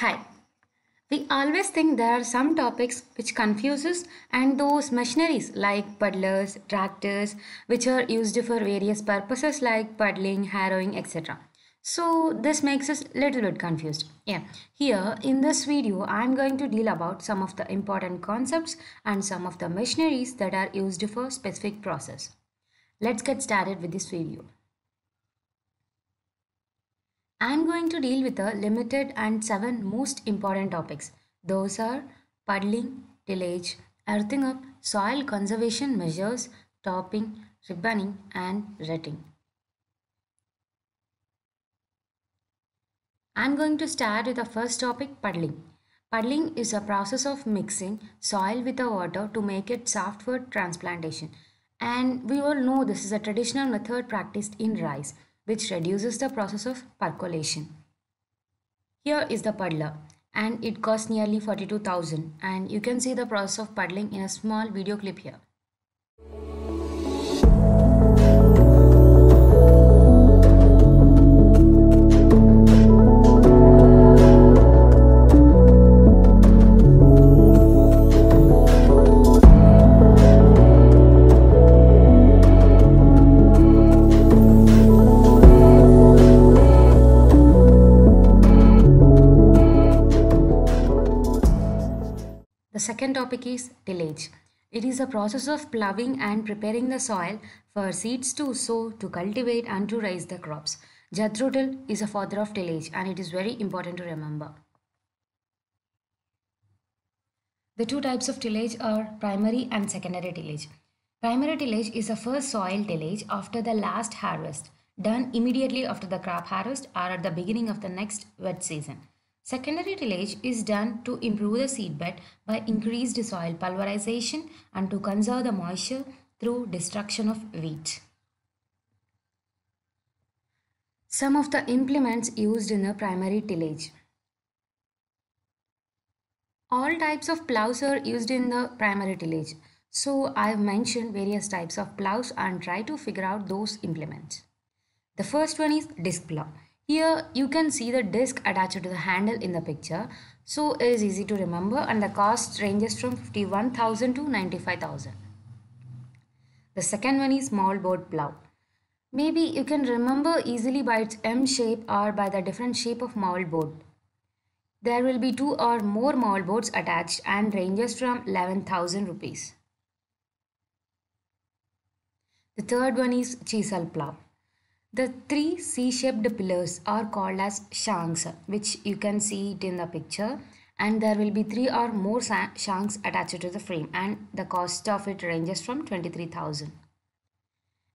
Hi. We always think there are some topics which confuses and those machineries like puddlers, tractors which are used for various purposes like puddling, harrowing etc. So this makes us little bit confused. Yeah. Here in this video I am going to deal about some of the important concepts and some of the machineries that are used for specific process. Let's get started with this video. I am going to deal with the limited and seven most important topics. Those are puddling, tillage, earthing up, soil conservation measures, topping, ribboning and retting. I am going to start with the first topic puddling. Puddling is a process of mixing soil with the water to make it soft for transplantation. And we all know this is a traditional method practiced in rice which reduces the process of percolation. Here is the puddler and it costs nearly 42,000 and you can see the process of puddling in a small video clip here. The second topic is tillage. It is a process of ploughing and preparing the soil for seeds to sow, to cultivate and to raise the crops. Jethro is a father of tillage and it is very important to remember. The two types of tillage are primary and secondary tillage. Primary tillage is the first soil tillage after the last harvest, done immediately after the crop harvest or at the beginning of the next wet season. Secondary tillage is done to improve the seedbed by increased soil pulverization and to conserve the moisture through destruction of wheat. Some of the implements used in the primary tillage. All types of plows are used in the primary tillage. So I've mentioned various types of plows and try to figure out those implements. The first one is disc plow. Here you can see the disc attached to the handle in the picture. So it is easy to remember and the cost ranges from 51,000 to 95,000. The second one is small board plow. Maybe you can remember easily by its M shape or by the different shape of maul board. There will be two or more maul boards attached and ranges from 11,000 rupees. The third one is chisel plow. The three C-shaped pillars are called as shanks which you can see it in the picture and there will be three or more shanks attached to the frame and the cost of it ranges from 23,000.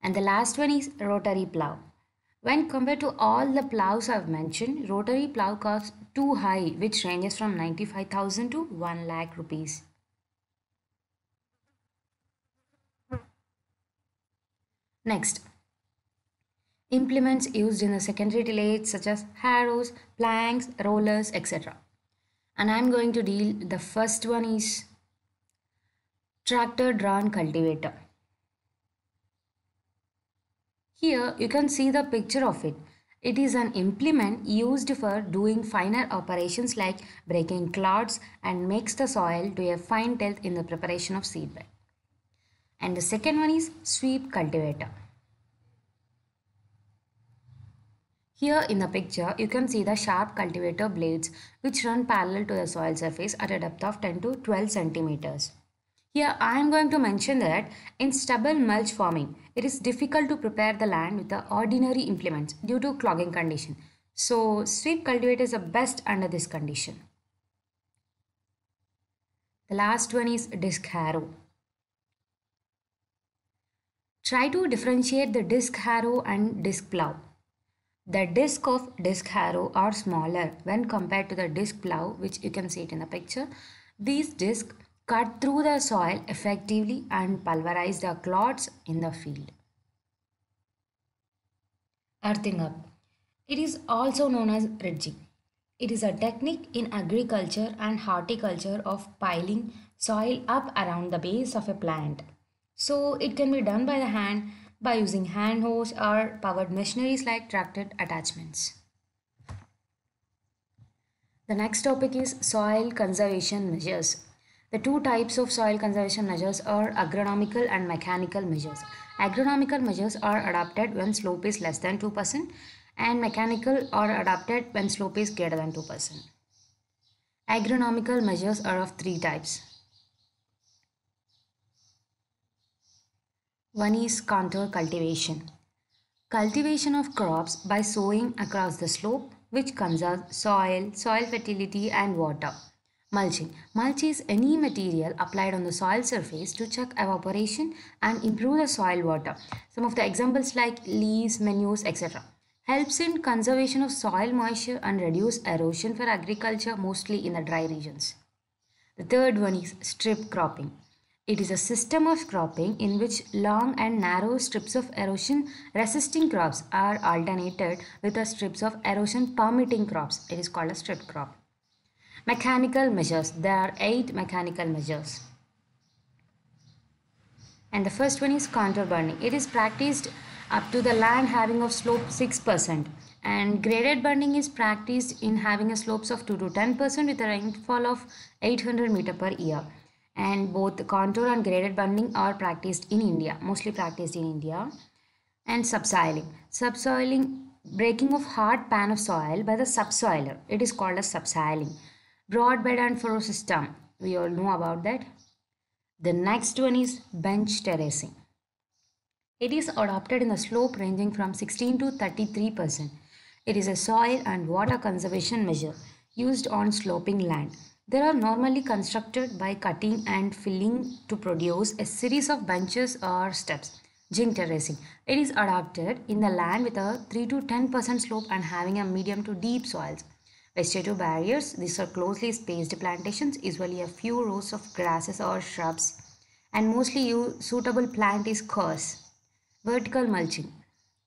And the last one is rotary plow. When compared to all the plows I've mentioned, rotary plow costs too high which ranges from 95,000 to 1 lakh rupees. Next, implements used in the secondary tillage such as harrows, planks, rollers, etc. And I'm going to deal the first one is tractor drawn cultivator. Here you can see the picture of it. It is an implement used for doing finer operations like breaking clods and makes the soil to a fine tilth in the preparation of seedbed. And the second one is sweep cultivator. Here in the picture, you can see the sharp cultivator blades which run parallel to the soil surface at a depth of 10 to 12 centimeters. Here I am going to mention that in stubble mulch farming, it is difficult to prepare the land with the ordinary implements due to clogging condition. So sweep cultivators are best under this condition. The last one is disc harrow. Try to differentiate the disc harrow and disc plow. The disc of disc harrow are smaller when compared to the disc plow which you can see it in the picture. These discs cut through the soil effectively and pulverize the clods in the field. Earthing up. It is also known as ridging. It is a technique in agriculture and horticulture of piling soil up around the base of a plant. So it can be done by the hand by using hand hose or powered machineries like tractor attachments. The next topic is soil conservation measures. The two types of soil conservation measures are agronomical and mechanical measures. Agronomical measures are adopted when slope is less than 2% and mechanical are adopted when slope is greater than 2%. Agronomical measures are of three types. One is contour cultivation. Cultivation of crops by sowing across the slope, which conserves soil, soil fertility, and water. Mulching. Mulch is any material applied on the soil surface to check evaporation and improve the soil water. Some of the examples like leaves, menus, etc. Helps in conservation of soil moisture and reduce erosion for agriculture, mostly in the dry regions. The third one is strip cropping. It is a system of cropping in which long and narrow strips of erosion resisting crops are alternated with the strips of erosion permitting crops. It is called a strip crop. Mechanical measures. There are eight mechanical measures. And the first one is contour burning. It is practiced up to the land having of slope 6% and graded burning is practiced in having a slopes of 2 to 10% with a rainfall of 800 meter per year and both contour and graded bunding are practiced in India, mostly practiced in India. And subsoiling. Subsoiling, breaking of hard pan of soil by the subsoiler. It is called as subsoiling. Broadbed and furrow system. We all know about that. The next one is bench terracing. It is adopted in the slope ranging from 16 to 33%. It is a soil and water conservation measure used on sloping land. They are normally constructed by cutting and filling to produce a series of benches or steps. Zinc terracing. It is adapted in the land with a 3 to 10% slope and having a medium to deep soils. Vegetative barriers. These are closely spaced plantations, usually a few rows of grasses or shrubs. And mostly suitable plant is coarse. Vertical mulching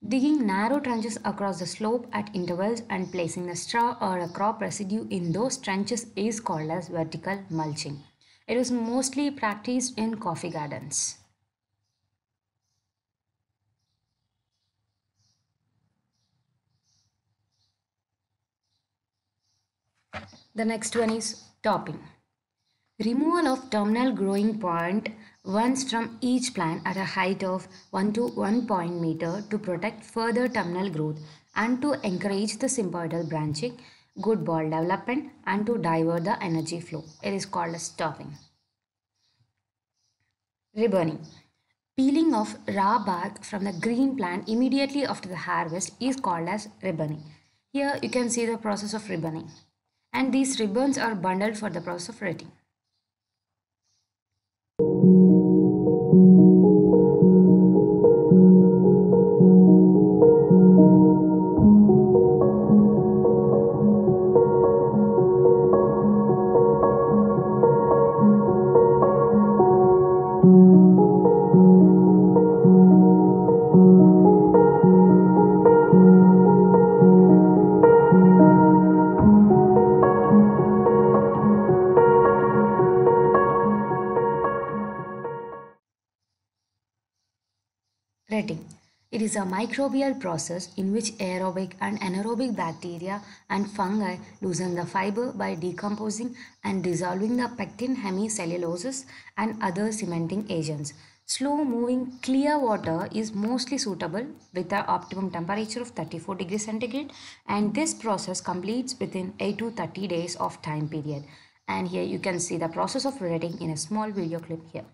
digging narrow trenches across the slope at intervals and placing the straw or a crop residue in those trenches is called as vertical mulching. It is mostly practiced in coffee gardens. The next one is topping. Removal of terminal growing point once from each plant at a height of 1 to 1.0 point meter to protect further terminal growth and to encourage the sympodial branching, good ball development and to divert the energy flow. It is called as stopping. Ribbing, Peeling of raw bark from the green plant immediately after the harvest is called as ribbing. Here you can see the process of ribbing, And these ribbons are bundled for the process of retting. It is a microbial process in which aerobic and anaerobic bacteria and fungi loosen the fiber by decomposing and dissolving the pectin hemicelluloses and other cementing agents. Slow moving clear water is mostly suitable with an optimum temperature of 34 degrees centigrade and this process completes within 8 to 30 days of time period. And here you can see the process of rotting in a small video clip here.